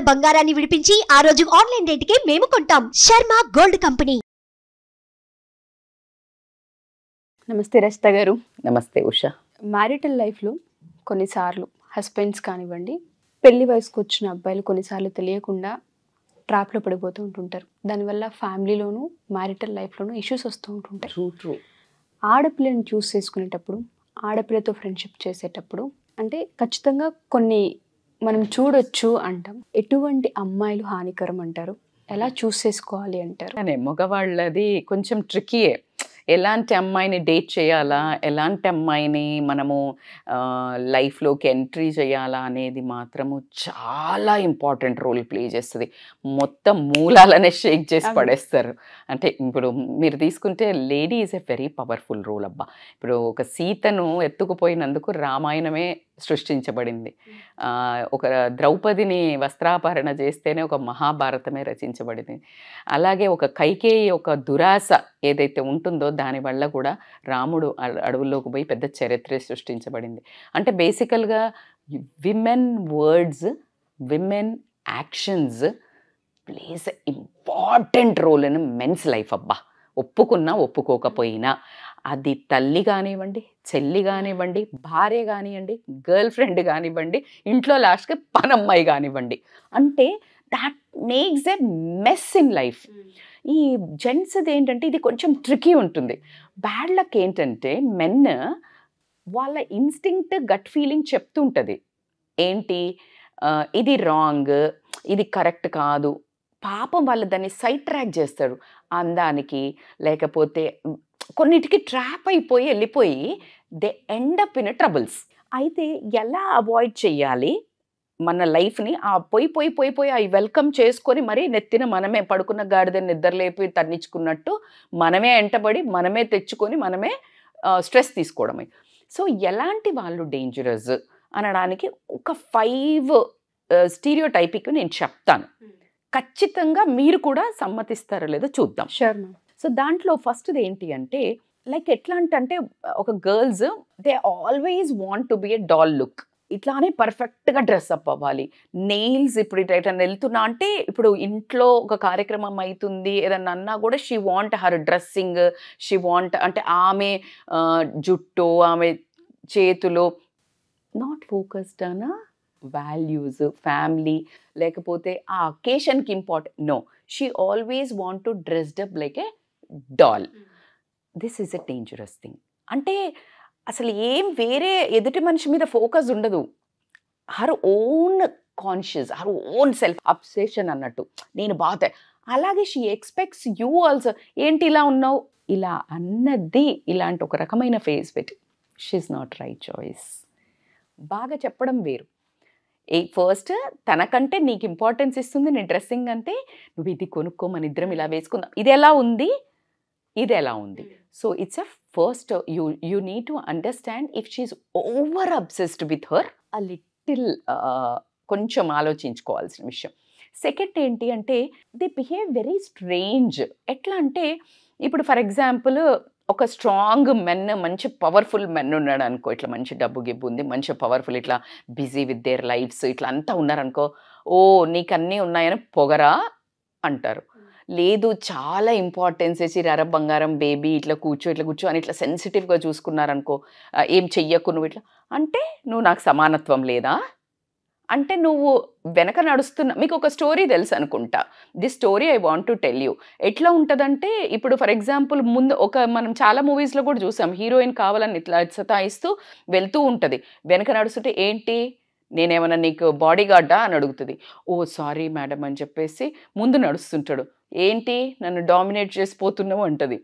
ఉన్న బంగారాన్ని విడిపించి ఆ రోజు ఆన్లైన్ రేటుకి మేము కొంటాం శర్మ గోల్డ్ కంపెనీ నమస్తే రచిత గారు నమస్తే ఉష మ్యారిటల్ లైఫ్లో కొన్నిసార్లు హస్బెండ్స్ కానివ్వండి పెళ్లి వయసుకు వచ్చిన అబ్బాయిలు కొన్నిసార్లు తెలియకుండా ట్రాప్లో పడిపోతూ ఉంటుంటారు దానివల్ల ఫ్యామిలీలోనూ మ్యారిటల్ లైఫ్లోనూ ఇష్యూస్ వస్తూ ఉంటుంటాయి ట్రూ ట్రూ ఆడపిల్లని చూస్ చేసుకునేటప్పుడు ఆడపిల్లతో ఫ్రెండ్షిప్ చేసేటప్పుడు అంటే ఖచ్చితంగా కొన్ని మనం చూడొచ్చు అంటాం ఎటువంటి అమ్మాయిలు హానికరం అంటారు ఎలా చూస్ చేసుకోవాలి అంటారు అనే మగవాళ్ళది కొంచెం ట్రికీయే ఎలాంటి అమ్మాయిని డేట్ చేయాలా ఎలాంటి అమ్మాయిని మనము లైఫ్లోకి ఎంట్రీ చేయాలా అనేది మాత్రము చాలా ఇంపార్టెంట్ రోల్ ప్లే చేస్తుంది మొత్తం మూలాలనే షేక్ చేసి పడేస్తారు అంటే ఇప్పుడు మీరు తీసుకుంటే lady is a very powerful role అబ్బా ఇప్పుడు ఒక సీతను ఎత్తుకుపోయినందుకు రామాయణమే సృష్టించబడింది ఒక ద్రౌపదిని వస్త్రాపరణ చేస్తేనే ఒక మహాభారతమే రచించబడింది అలాగే ఒక కైకేయి ఒక దురాశ ఏదైతే ఉంటుందో దానివల్ల కూడా రాముడు అడవుల్లోకి పోయి పెద్ద చరిత్ర సృష్టించబడింది అంటే బేసికల్గా women words women actions plays important role in men's life అబ్బా ఒప్పుకున్నా ఒప్పుకోకపోయినా అది తల్లి కానివ్వండి చెల్లి కానివ్వండి భార్య కానివ్వండి గర్ల్ ఫ్రెండ్ కానివ్వండి ఇంట్లో లాస్ట్కి పనమ్మాయి కానివ్వండి అంటే that makes a mess in life ఈ జెంట్స్ది ఏంటంటే ఇది కొంచెం ట్రికీ ఉంటుంది బ్యాడ్ లక్ ఏంటంటే మెన్ వాళ్ళ ఇన్స్టింక్ట్ గట్ ఫీలింగ్ చెప్తుంటుంది ఏంటి ఇది రాంగ్ ఇది కరెక్ట్ కాదు పాపం వాళ్ళు దాన్ని సైట్ ట్రాక్ చేస్తారు అందానికి లేకపోతే కొన్నిటికి ట్రాప్ అయిపోయి వెళ్ళిపోయి they end up in troubles అయితే ఎలా అవాయిడ్ చేయాలి మన లైఫ్ని ఆ పోయి పోయి పోయి పోయి అవి వెల్కమ్ చేసుకొని మరీ నెత్తిన మనమే పడుకున్న గాడిద లేపి తన్నించుకున్నట్టు మనమే ఎంటబడి మనమే తెచ్చుకొని మనమే స్ట్రెస్ తీసుకోవడమే సో ఎలాంటి వాళ్ళు డేంజరస్ అనడానికి ఒక ఫైవ్ స్టీరియో టైపిక్ నేను చెప్తాను ఖచ్చితంగా మీరు కూడా సమ్మతిస్తారో లేదో చూద్దాం శర్మ సో దాంట్లో ఫస్ట్ది ఏంటి అంటే లైక్ ఎట్లా అంటే ఒక girls they always want to be a doll look ఇట్లానే పర్ఫెక్ట్గా డ్రెస్అప్ అవ్వాలి నెయిల్స్ ఇప్పుడు ఎట్లా వెళ్తున్నా అంటే ఇప్పుడు ఇంట్లో ఒక కార్యక్రమం అవుతుంది ఏదన్నా అన్నా కూడా she want her dressing she want అంటే ఆమె జుట్టు ఆమె చేతులు నాట్ ఫోకస్డ్ అనా వాల్యూస్ ఫ్యామిలీ లేకపోతే ఆ అకేషన్కి important no she always want to dressed like a doll this is a dangerous thing అంటే అసలు ఏం వేరే ఎదుటి మనిషి మీద ఫోకస్ ఉండదు her own conscious her own self obsession అన్నట్టు నేను బాధ అలాగే షీ ఎక్స్పెక్ట్స్ యూ ఆల్సో ఏంటి ఇలా ఉన్నావు ఇలా అన్నది ఇలాంటి ఒక రకమైన ఫేస్ పెట్టి షీఈ్ నాట్ రైట్ చాయిస్ బాగా చెప్పడం వేరు ఏ ఫస్ట్ తనకంటే నీకు ఇంపార్టెన్స్ ఇస్తుంది నీ డ్రెస్సింగ్ అంటే నువ్వు ఇది కొనుక్కో మన ఇద్దరం ఇలా వేసుకుందాం ఇది ఎలా ఉంది ఇది ఎలా ఉంది so it's a first you you need to understand if she over obsessed with her a little కొంచెం ఆలోచించుకోవాల్సిన విషయం సెకండ్ ఏంటి అంటే ది బిహేవ్ వెరీ స్ట్రేంజ్ ఎట్లా అంటే ఇప్పుడు ఫర్ ఎగ్జాంపుల్ ఒక స్ట్రాంగ్ మెన్ మంచి పవర్ఫుల్ మెన్ ఉన్నాడు అనుకో ఇట్లా మంచి డబ్బు గిబ్బు ఉంది మంచి పవర్ఫుల్ ఇట్లా బిజీ విత్ దేర్ లైఫ్స్ ఇట్లా అంతా ఉన్నారనుకో ఓ నీకు అన్నీ ఉన్నాయని పొగరా అంటారు లేదు చాలా ఇంపార్టెన్స్ వేసి రర బంగారం బేబీ ఇట్లా కూర్చో ఇట్లా కూర్చో అని ఇట్లా సెన్సిటివ్గా చూసుకున్నారనుకో ఏం చెయ్యకు నువ్వు ఇట్లా అంటే నువ్వు నాకు సమానత్వం లేదా అంటే నువ్వు వెనక నడుస్తున్న మీకు ఒక స్టోరీ తెలుసు అనుకుంటా the story I want to tell you ఎట్లా ఉంటుందంటే ఇప్పుడు ఫర్ ఎగ్జాంపుల్ ముందు ఒక మనం చాలా మూవీస్లో కూడా చూసాం హీరోయిన్ కావాలని ఇట్లా సతాయిస్తూ వెళ్తూ ఉంటుంది వెనక నడుస్తుంటే ఏంటి నేనేమన్నా నీకు బాడీ గార్డా అని అడుగుతుంది ఓ సారీ మేడం అని చెప్పేసి ముందు నడుస్తుంటాడు ఏంటి నన్ను డామినేట్ చేసిపోతున్నావు అంటది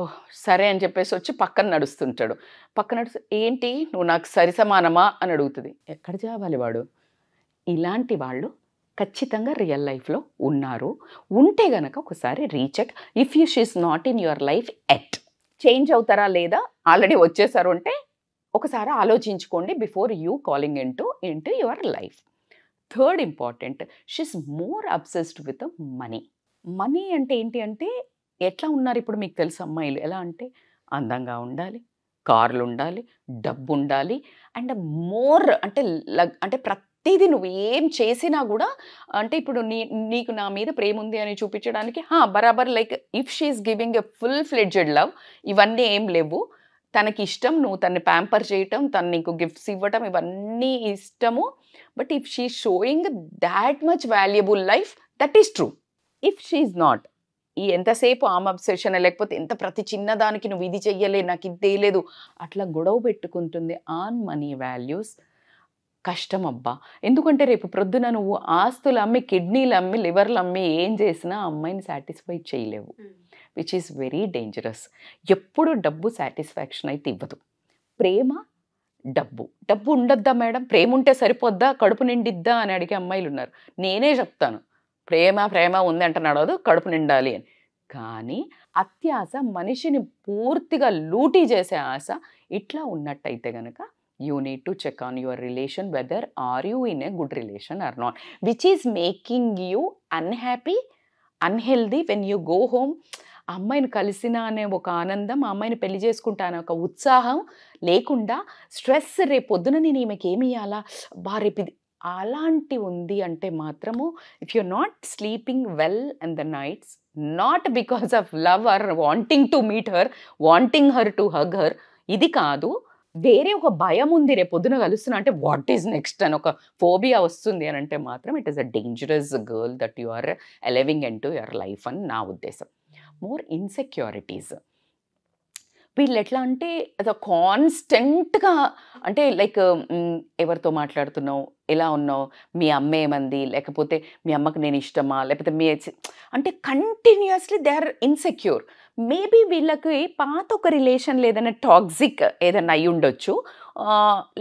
ఓహ్ సరే అని చెప్పేసి వచ్చి పక్కన నడుస్తుంటాడు పక్కన నడుస్తు ఏంటి నువ్వు నాకు సరిసమానమా అని అడుగుతుంది ఎక్కడ జావాలి వాడు ఇలాంటి వాళ్ళు ఖచ్చితంగా రియల్ లైఫ్లో ఉన్నారు ఉంటే గనక ఒకసారి recheck if you she's not in your life at change అవుతారా లేదా ఆల్రెడీ వచ్చేసారు అంటే ఒకసారి ఆలోచించుకోండి before you calling into into your life third important she's more obsessed with money money అంటే ఏంటి అంటే ఎట్లా ఉన్నారు ఇప్పుడు మీకు తెలుసు అమ్మాయిలు ఎలా అంటే అందంగా ఉండాలి కార్లు ఉండాలి డబ్బు ఉండాలి అండ్ మోర్ అంటే అంటే ప్రతిదీ నువ్వు ఏం చేసినా కూడా అంటే ఇప్పుడు నీ నీకు నా మీద ప్రేమ ఉంది అని చూపించడానికి హా బరాబర్ like if she's giving a full fledged love ఇవన్నీ ఏం లేవు తనకి ఇష్టం నువ్వు తన్ని ప్యాంపర్ చేయటం తను నీకు గిఫ్ట్స్ ఇవ్వటం ఇవన్నీ ఇష్టము but if she showing that much valuable life that is true if she is not ఈ ఎంతసేపు ఆమె అబ్సెషన్ లేకపోతే ఎంత ప్రతి చిన్నదానికి నువ్వు ఇది చెయ్యలే నాకు ఇది తెలియలేదు అట్లా గొడవ పెట్టుకుంటుంది ఆన్ మనీ వాల్యూస్ కష్టం అబ్బా ఎందుకంటే రేపు ప్రొద్దున నువ్వు ఆస్తులు అమ్మి కిడ్నీలు అమ్మి లివర్లు అమ్మి ఏం చేసినా అమ్మాయిని సాటిస్ఫై చేయలేవు విచ్ ఈస్ వెరీ డేంజరస్ ఎప్పుడు డబ్బు సాటిస్ఫాక్షన్ అయితే ఇవ్వదు ప్రేమ డబ్బు డబ్బు ఉండొద్దా మేడం ప్రేమ ఉంటే సరిపోద్దా కడుపు నిండిద్దా అని అడిగే అమ్మాయిలు ఉన్నారు నేనే చెప్తాను ప్రేమ ప్రేమ ఉందంట నడవదు కడుపు నిండాలి అని కానీ అత్యాశ మనిషిని పూర్తిగా లూటీ చేసే ఆశ ఇట్లా ఉన్నట్టయితే కనుక you need to check on your relation whether are you in a good relation or not which is making you unhappy unhealthy when you go home అమ్మాయిని కలిసిన అనే ఒక ఆనందం ఆ అమ్మాయిని పెళ్లి చేసుకుంటాను ఒక ఉత్సాహం లేకుండా స్ట్రెస్ రేపు పొద్దున నేను ఈమెకి ఏమి ఇవ్వాలా బా రేపు ఇది అలాంటి ఉంది అంటే మాత్రము if you not sleeping well and the nights not because of love or wanting to meet her wanting her to hug her ఇది కాదు వేరే ఒక భయం ఉంది రే పొద్దున కలుస్తున్న అంటే వాట్ ఈజ్ నెక్స్ట్ అని ఒక ఫోబియా వస్తుంది అని అంటే మాత్రం it is a dangerous girl that you are allowing in to your life అని నా ఉద్దేశం మోర్ ఇన్సెక్యూరిటీస్ వీళ్ళు ఎట్లా అంటే అది కాన్స్టెంట్గా అంటే లైక్ ఎవరితో మాట్లాడుతున్నావు ఎలా ఉన్నావు మీ అమ్మ ఏమంది లేకపోతే మీ అమ్మకు నేను ఇష్టమా లేకపోతే మీ అంటే continuously they are insecure maybe వీళ్ళకి పాత ఒక రిలేషన్ ఏదైనా టాక్సిక్ ఏదైనా అయి ఉండొచ్చు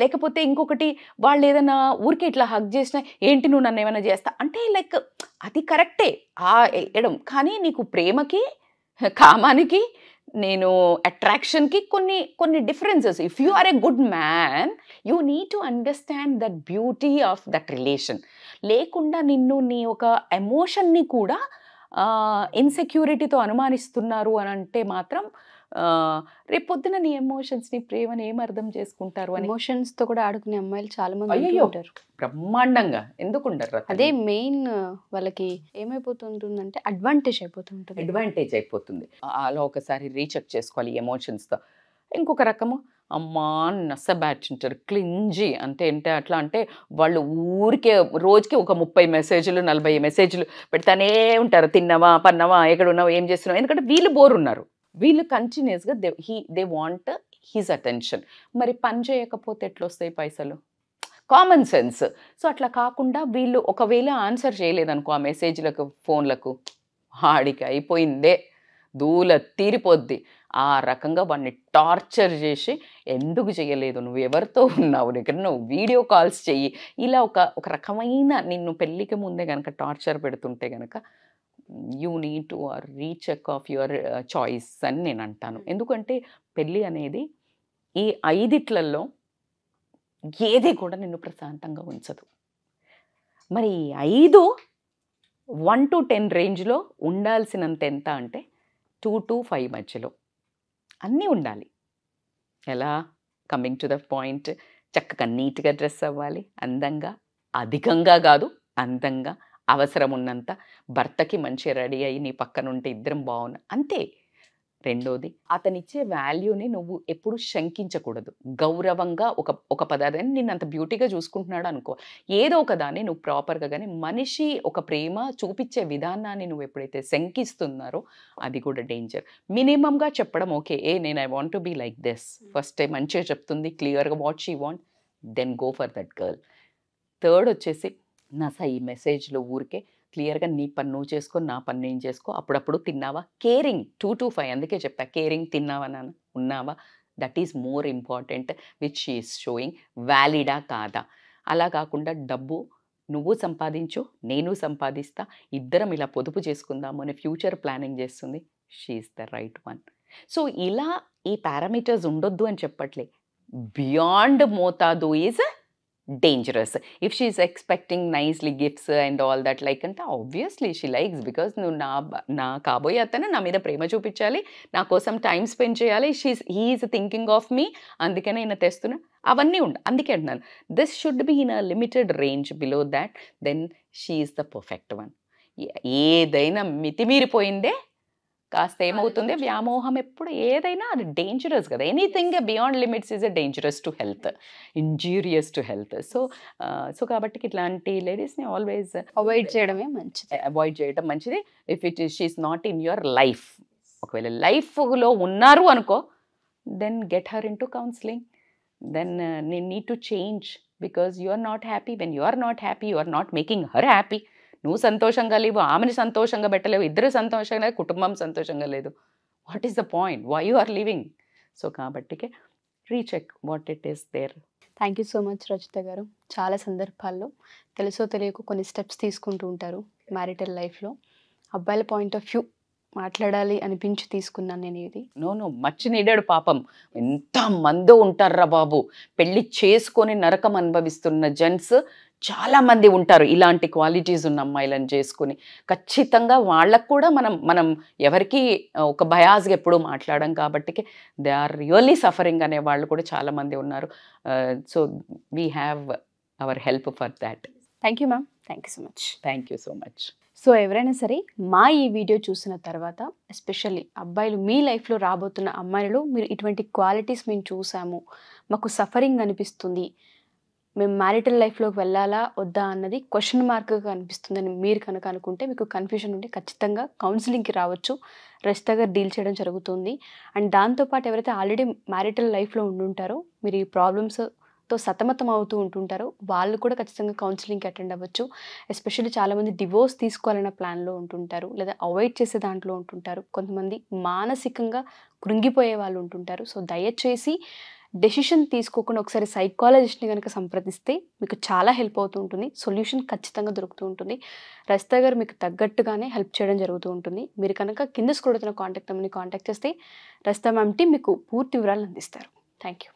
లేకపోతే ఇంకొకటి వాళ్ళు ఏదైనా ఊరికే ఇట్లా హక్ చేసినా ఏంటి నువ్వు నన్ను ఏమైనా చేస్తా అంటే లైక్ అది కరెక్టే ఆ ఎడం కానీ నీకు ప్రేమకి కామానికి నేను అట్రాక్షన్కి కొన్ని కొన్ని differences if you are a good man you need to understand that beauty of that relation లేకుండా నిన్ను నీ ఒక ఎమోషన్ని కూడా ఇన్సెక్యూరిటీతో అనుమానిస్తున్నారు అని అంటే మాత్రం రేపు పొద్దున నీ ఎమోషన్స్ నీ ప్రేమని ఏం అర్థం చేసుకుంటారు అని ఎమోషన్స్ తో కూడా ఆడుకునే అమ్మాయిలు చాలా మంది ఉంటారు బ్రహ్మాండంగా ఎందుకు అదే మెయిన్ వాళ్ళకి ఏమైపోతుంటుందంటే అడ్వాంటేజ్ అయిపోతుంటుంది అడ్వాంటేజ్ అయిపోతుంది అలా ఒకసారి రీచెక్ చేసుకోవాలి ఎమోషన్స్ తో ఇంకొక రకము అమ్మా ఉంటారు క్లింజీ అంటే ఏంటి అట్లా అంటే వాళ్ళు ఊరికే రోజుకి ఒక ముప్పై మెసేజ్లు నలభై మెసేజ్లు పెడతానే ఉంటారు తిన్నవా పన్నవా ఎక్కడ ఉన్నావా ఏం చేస్తున్నావా ఎందుకంటే వీళ్ళు బోరు ఉన్నారు వీళ్ళు కంటిన్యూస్గా they he they want his attention మరి పని చేయకపోతే ఎట్లా వస్తాయి పైసలు కామన్ సెన్స్ సో అట్లా కాకుండా వీళ్ళు ఒకవేళ ఆన్సర్ చేయలేదనుకో ఆ మెసేజ్లకు ఫోన్లకు ఆడికి అయిపోయిందే దూల తీరిపోద్ది ఆ రకంగా వాడిని టార్చర్ చేసి ఎందుకు చేయలేదు నువ్వు ఎవరితో ఉన్నావు దగ్గర నువ్వు వీడియో కాల్స్ చెయ్యి ఇలా ఒక ఒక రకమైన నిన్ను పెళ్ళికి ముందే కనుక టార్చర్ పెడుతుంటే కనుక you need to or recheck of your choice అని నేను అంటాను ఎందుకంటే పెళ్ళి అనేది ఈ ఐదిట్లలో ఏది కూడా నిన్ను ప్రశాంతంగా ఉంచదు మరి ఈ ఐదు వన్ టు టెన్ రేంజ్లో ఉండాల్సినంత ఎంత అంటే టూ టు ఫైవ్ మధ్యలో అన్నీ ఉండాలి ఎలా కమింగ్ టు ద పాయింట్ చక్కగా నీట్గా డ్రెస్ అవ్వాలి అందంగా అధికంగా కాదు అందంగా అవసరం ఉన్నంత భర్తకి మంచి రెడీ అయ్యి నీ పక్కనుంటే ఇద్దరం బాగున్నా అంతే రెండోది అతనిచ్చే వాల్యూని నువ్వు ఎప్పుడు శంకించకూడదు గౌరవంగా ఒక ఒక పదార్థాన్ని నిన్ను అంత బ్యూటీగా చూసుకుంటున్నాడు అనుకో ఏదో ఒక దాన్ని నువ్వు ప్రాపర్గా కానీ మనిషి ఒక ప్రేమ చూపించే విధానాన్ని నువ్వు ఎప్పుడైతే శంకిస్తున్నారో అది కూడా డేంజర్ మినిమంగా చెప్పడం ఓకే ఏ నేను I want to be like this first time మంచిగా చెప్తుంది క్లియర్గా what she want then go for that girl third వచ్చేసి నా సార్ ఈ మెసేజ్లో ఊరికే క్లియర్గా నీ పని నువ్వు చేసుకో నా పని నేను చేసుకో అప్పుడప్పుడు తిన్నావా కేరింగ్ టూ టు ఫైవ్ అందుకే చెప్పా కేరింగ్ తిన్నావా నాన్న ఉన్నావా that is more important which is showing వ్యాలిడా కాదా అలా కాకుండా డబ్బు నువ్వు సంపాదించు నేను సంపాదిస్తా ఇద్దరం ఇలా పొదుపు చేసుకుందాము అని ఫ్యూచర్ ప్లానింగ్ చేస్తుంది she's the right one so ఇలా ఈ పారామీటర్స్ ఉండొద్దు అని చెప్పట్లే బియాండ్ మోతాదు is dangerous if she's expecting nicely gifts and all that like అంటే ఆబ్వియస్లీ షీ లైక్స్ బికాస్ నువ్వు నా నా కాబోయే అతను నా మీద ప్రేమ చూపించాలి నా కోసం టైం స్పెండ్ చేయాలి she's he's thinking of me అందుకనే ఈయన తెస్తున్నా అవన్నీ ఉండు అందుకే అంటున్నాను this should be in a limited range below that then she's the perfect one ఏదైనా మితిమీరిపోయిందే కాస్త ఏమవుతుంది వ్యామోహం ఎప్పుడు ఏదైనా అది డేంజరస్ కదా anything beyond limits is a dangerous to health injurious to health so so కాబట్టి ఇట్లాంటి లేడీస్ని ఆల్వేస్ అవాయిడ్ చేయడమే మంచిది అవాయిడ్ చేయడం మంచిది if it she's not in your life ఒకవేళ లైఫ్లో ఉన్నారు అనుకో then get her into counselling then నీ need to change because you are not happy when you are not happy you are not making her happy నువ్వు సంతోషంగా లేవు ఆమెని సంతోషంగా పెట్టలేవు ఇద్దరు సంతోషంగా కుటుంబం సంతోషంగా లేదు what is the point why you are living so కాబట్టికే recheck what it is there thank you so much Rachita గారు చాలా సందర్భాల్లో తెలుసో తెలియక కొన్ని స్టెప్స్ తీసుకుంటూ ఉంటారు మ్యారిటల్ లైఫ్లో అబ్బాయిల పాయింట్ ఆఫ్ వ్యూ మాట్లాడాలి అనిపించి తీసుకున్నాను నేను ఇది నో మచ్ నీడాడు పాపం ఎంత మందో ఉంటారా బాబు పెళ్ళి చేసుకొని నరకం అనుభవిస్తున్న జెంట్స్ చాలామంది ఉంటారు ఇలాంటి క్వాలిటీస్ ఉన్న అమ్మాయిలను చేసుకుని ఖచ్చితంగా వాళ్ళకు కూడా మనం మనం ఎవరికి ఒక బయాస్గా ఎప్పుడూ మాట్లాడడం కాబట్టి దే ఆర్ రియల్లీ సఫరింగ్ అనే వాళ్ళు కూడా చాలామంది ఉన్నారు so we have our help for that thank you ma'am thank you so much thank you so much so ఎవరైనా సరే మా ఈ వీడియో చూసిన తర్వాత ఎస్పెషల్లీ అబ్బాయిలు మీ లైఫ్లో రాబోతున్న అమ్మాయిలలో మీరు ఇటువంటి క్వాలిటీస్ మేము చూసాము మాకు సఫరింగ్ అనిపిస్తుంది మేము మ్యారిటల్ లైఫ్లోకి వెళ్ళాలా వద్దా అన్నది క్వశ్చన్ మార్క్గా అనిపిస్తుందని మీరు కనుక అనుకుంటే మీకు కన్ఫ్యూషన్ ఉంటే ఖచ్చితంగా కౌన్సిలింగ్కి రావచ్చు రచితగా డీల్ చేయడం జరుగుతుంది అండ్ దాంతోపాటు ఎవరైతే ఆల్రెడీ మ్యారిటల్ లైఫ్లో ఉండుంటారో మీరు ఈ ప్రాబ్లమ్స్ తో సతమతం అవుతూ ఉంటుంటారో వాళ్ళు కూడా ఖచ్చితంగా కౌన్సిలింగ్కి అటెండ్ అవ్వచ్చు ఎస్పెషల్లీ చాలామంది డివోర్స్ తీసుకోవాలన్న ప్లాన్లో ఉంటుంటారు లేదా అవాయిడ్ చేసే దాంట్లో ఉంటుంటారు కొంతమంది మానసికంగా కృంగిపోయే వాళ్ళు ఉంటుంటారు సో దయచేసి డెసిషన్ తీసుకోకుండా ఒకసారి సైకాలజిస్ట్ని కనుక సంప్రదిస్తే మీకు చాలా హెల్ప్ అవుతూ ఉంటుంది సొల్యూషన్ ఖచ్చితంగా దొరుకుతూ ఉంటుంది రస్తా గారు మీకు తగ్గట్టుగానే హెల్ప్ చేయడం జరుగుతూ ఉంటుంది మీరు కనుక కింద స్కూడుతున్న కాంటాక్ట్ నెంబర్ని కాంటాక్ట్ చేస్తే రస్తా మ్యామ్ టీ మీకు పూర్తి వివరాలు అందిస్తారు థ్యాంక్ యూ